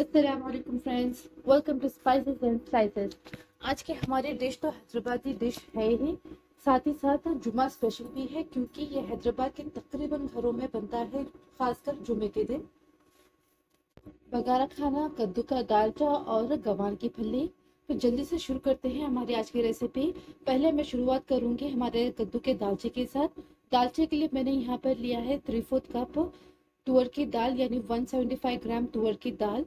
Aslam friends welcome to Spices and Slices आज के हमारी डिश तो हैदराबादी डिश है ही साथ ही साथ जुमा स्पेशल भी है क्योंकि ये हैदराबाद के तकरीबन घरों में बनता है खासकर जुमे के दिन बघारा खाना कद्दू का दालचा और गवार की फली तो जल्दी से शुरू करते हैं हमारी आज की रेसिपी पहले मैं शुरुआत करूँगी हमारे कद्दू के दालचे के साथ दालचे के लिए मैंने यहाँ पर लिया है थ्री फोर्थ कप तुअर की दाल यानी 175 ग्राम तुअर की दाल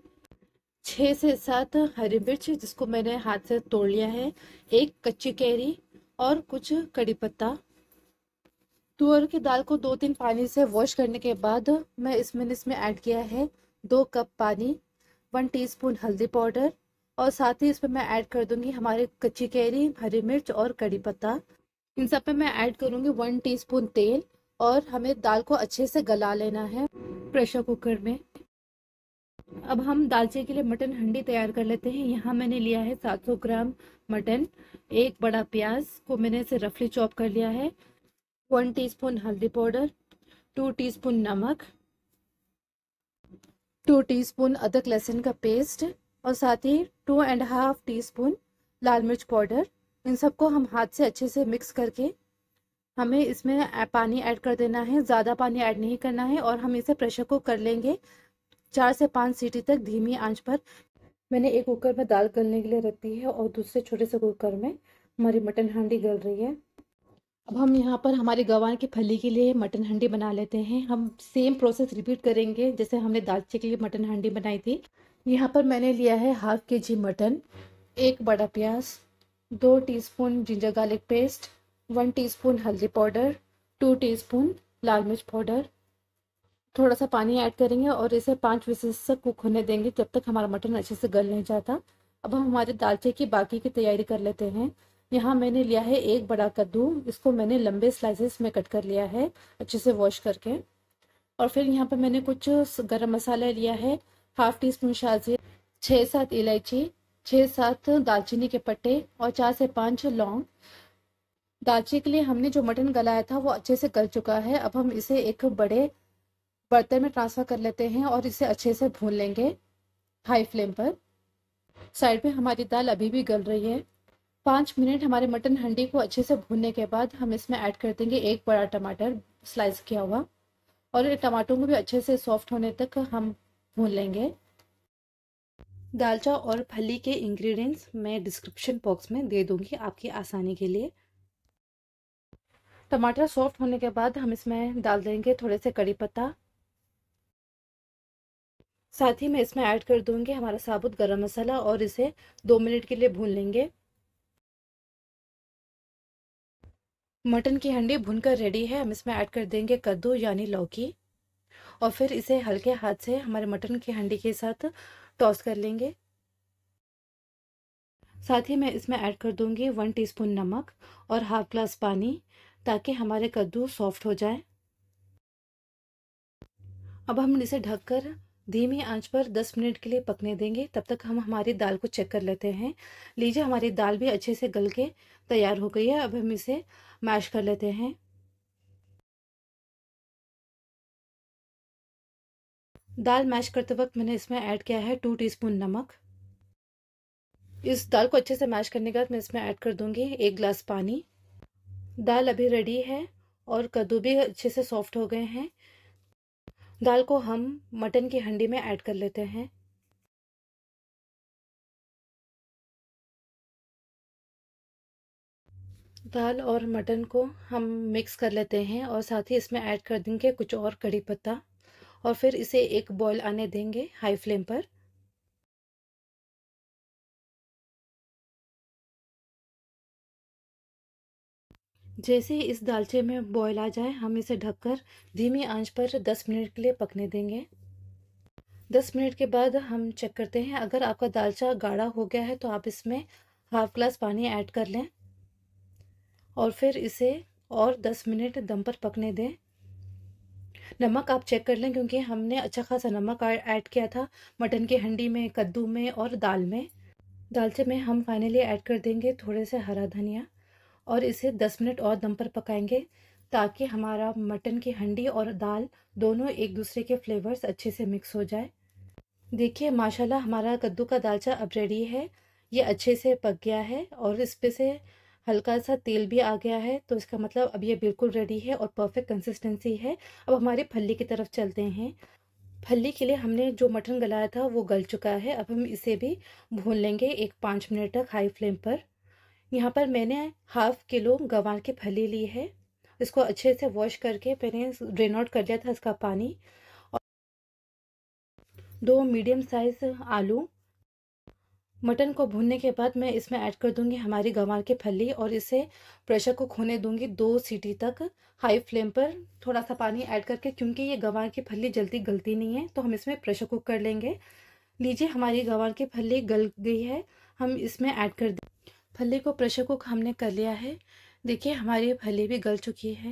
छः से सात हरी मिर्च जिसको मैंने हाथ से तोड़ लिया है एक कच्ची कैरी और कुछ कड़ी पत्ता तुअर की दाल को दो तीन पानी से वॉश करने के बाद मैं इसमें इसमें ऐड किया है दो कप पानी वन टीस्पून हल्दी पाउडर और साथ ही इसमें मैं ऐड कर दूंगी हमारे कच्ची कैरी हरी मिर्च और कड़ी पत्ता इन सब पे मैं ऐड करूंगी वन टीस्पून तेल और हमें दाल को अच्छे से गला लेना है प्रेशर कुकर में अब हम दालचीनी के लिए मटन हंडी तैयार कर लेते हैं यहाँ मैंने लिया है 700 ग्राम मटन एक बड़ा प्याज को मैंने इसे रफली चॉप कर लिया है वन टीस्पून हल्दी पाउडर टू टीस्पून नमक टू टीस्पून अदरक लहसुन का पेस्ट और साथ ही two and half teaspoon लाल मिर्च पाउडर इन सबको हम हाथ से अच्छे से मिक्स करके हमें इसमें पानी ऐड कर देना है ज़्यादा पानी ऐड नहीं करना है और हम इसे प्रेशर कुक कर लेंगे चार से पाँच सीटी तक धीमी आंच पर मैंने एक कुकर में दाल गलने के लिए रख दी है और दूसरे छोटे से कुकर में हमारी मटन हांडी गल रही है अब हम यहाँ पर हमारे गवान की फली के लिए मटन हांडी बना लेते हैं हम सेम प्रोसेस रिपीट करेंगे जैसे हमने दालचे के लिए मटन हांडी बनाई थी यहाँ पर मैंने लिया है हाफ के जी मटन एक बड़ा प्याज दो teaspoon ginger garlic paste one teaspoon हल्दी पाउडर टू टीस्पून लाल मिर्च पाउडर थोड़ा सा पानी ऐड करेंगे और इसे पाँच विशेष से कुक होने देंगे जब तक हमारा मटन अच्छे से गल नहीं जाता अब हम हमारे दालचे की बाकी की तैयारी कर लेते हैं यहाँ मैंने लिया है एक बड़ा कद्दू इसको मैंने लंबे स्लाइसेस में कट कर लिया है अच्छे से वॉश करके और फिर यहाँ पर मैंने कुछ गर्म मसाला लिया है हाफ टी स्पून शाजी छः सात इलायची छः सात दालचीनी के पट्टे और चार से पाँच लौंग दालची के लिए हमने जो मटन गलाया था वो अच्छे से गल चुका है अब हम इसे एक बड़े बर्तन में ट्रांसफ़र कर लेते हैं और इसे अच्छे से भून लेंगे हाई फ्लेम पर साइड पे हमारी दाल अभी भी गल रही है पाँच मिनट हमारे मटन हंडी को अच्छे से भूनने के बाद हम इसमें ऐड कर देंगे एक बड़ा टमाटर स्लाइस किया हुआ और टमाटरों को भी अच्छे से सॉफ्ट होने तक हम भून लेंगे दालचा और फली के इंग्रेडिएंट्स मैं डिस्क्रिप्शन बॉक्स में दे दूंगी आपकी आसानी के लिए टमाटर सॉफ्ट होने के बाद हम इसमें डाल देंगे थोड़े से कड़ी पत्ता साथ ही मैं इसमें ऐड कर दूंगी हमारा साबुत गरम मसाला और इसे दो मिनट के लिए भून लेंगे मटन की हंडी भुनकर रेडी है हम इसमें ऐड कर देंगे कद्दू यानी लौकी और फिर इसे हल्के हाथ से हमारे मटन की हंडी के साथ टॉस कर लेंगे साथ ही मैं इसमें ऐड कर दूंगी वन टीस्पून नमक और हाफ ग्लास पानी ताकि हमारे कद्दू सॉफ्ट हो जाए अब हम इसे ढककर धीमी आंच पर 10 मिनट के लिए पकने देंगे तब तक हम हमारी दाल को चेक कर लेते हैं लीजिए हमारी दाल भी अच्छे से गल के तैयार हो गई है अब हम इसे मैश कर लेते हैं दाल मैश करते वक्त मैंने इसमें ऐड किया है टू टीस्पून नमक इस दाल को अच्छे से मैश करने के बाद मैं इसमें ऐड कर दूंगी एक ग्लास पानी दाल अभी रेडी है और कद्दू भी अच्छे से सॉफ्ट हो गए हैं दाल को हम मटन की हंडी में ऐड कर लेते हैं दाल और मटन को हम मिक्स कर लेते हैं और साथ ही इसमें ऐड कर देंगे कुछ और कड़ी पत्ता और फिर इसे एक बॉयल आने देंगे हाई फ्लेम पर जैसे ही इस दालचे में बॉयल आ जाए हम इसे ढककर धीमी आंच पर 10 मिनट के लिए पकने देंगे 10 मिनट के बाद हम चेक करते हैं अगर आपका दालचा गाढ़ा हो गया है तो आप इसमें हाफ ग्लास पानी ऐड कर लें और फिर इसे और 10 मिनट दम पर पकने दें नमक आप चेक कर लें क्योंकि हमने अच्छा खासा नमक ऐड किया था मटन की हंडी में कद्दू में और दाल में दालचे में हम फाइनली ऐड कर देंगे थोड़े से हरा धनिया और इसे 10 मिनट और दम पर पकाएंगे ताकि हमारा मटन की हंडी और दाल दोनों एक दूसरे के फ्लेवर्स अच्छे से मिक्स हो जाए देखिए माशाल्लाह हमारा कद्दू का दालचा अब रेडी है ये अच्छे से पक गया है और इस पर से हल्का सा तेल भी आ गया है तो इसका मतलब अब ये बिल्कुल रेडी है और परफेक्ट कंसिस्टेंसी है अब हमारे फली की तरफ चलते हैं फली के लिए हमने जो मटन गलाया था वो गल चुका है अब हम इसे भी भून लेंगे एक पाँच मिनट तक हाई फ्लेम पर यहाँ पर मैंने हाफ किलो गंवार के फले लिए है इसको अच्छे से वॉश करके मैंने ड्रेन आउट कर लिया था इसका पानी और दो मीडियम साइज़ आलू मटन को भूनने के बाद मैं इसमें ऐड कर दूंगी हमारी गंवार के फली और इसे प्रेशर को खोने दूंगी दो सीटी तक हाई फ्लेम पर थोड़ा सा पानी ऐड करके क्योंकि ये गंवार की फली जल्दी गलती नहीं है तो हम इसमें प्रेशर कुक कर लेंगे लीजिए हमारी गंवार की फली गल गई है हम इसमें ऐड कर दें फले को प्रेशर कुक हमने कर लिया है देखिए हमारे फले भी गल चुकी है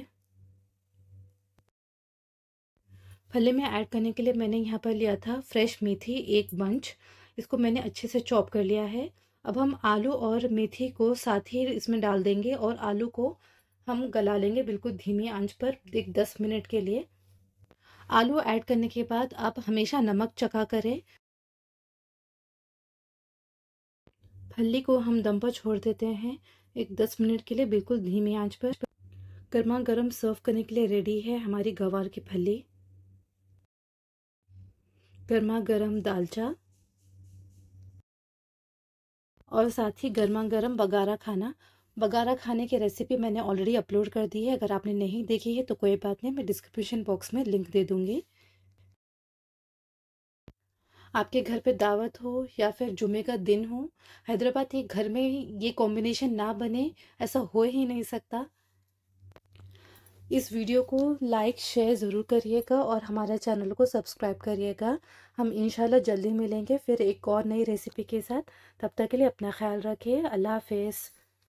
फले में ऐड करने के लिए मैंने यहाँ पर लिया था फ्रेश मेथी एक बंच इसको मैंने अच्छे से चॉप कर लिया है अब हम आलू और मेथी को साथ ही इसमें डाल देंगे और आलू को हम गला लेंगे बिल्कुल धीमी आंच पर एक दस मिनट के लिए आलू ऐड करने के बाद आप हमेशा नमक चका करें फल्ली को हम दम पर छोड़ देते हैं एक दस मिनट के लिए बिल्कुल धीमी आंच पर गर्मा गर्म सर्व करने के लिए रेडी है हमारी गवार की फली गर्मा गर्म दालचा और साथ ही गर्मा गर्म बगारा खाना बगारा खाने की रेसिपी मैंने ऑलरेडी अपलोड कर दी है अगर आपने नहीं देखी है तो कोई बात नहीं मैं डिस्क्रिप्शन बॉक्स में लिंक दे दूंगी आपके घर पे दावत हो या फिर जुमे का दिन हो हैदराबाद के घर में ये कॉम्बिनेशन ना बने ऐसा हो ही नहीं सकता इस वीडियो को लाइक शेयर ज़रूर करिएगा और हमारे चैनल को सब्सक्राइब करिएगा हम इंशाल्लाह जल्दी मिलेंगे फिर एक और नई रेसिपी के साथ तब तक के लिए अपना ख्याल रखिए अल्लाह हाफिज़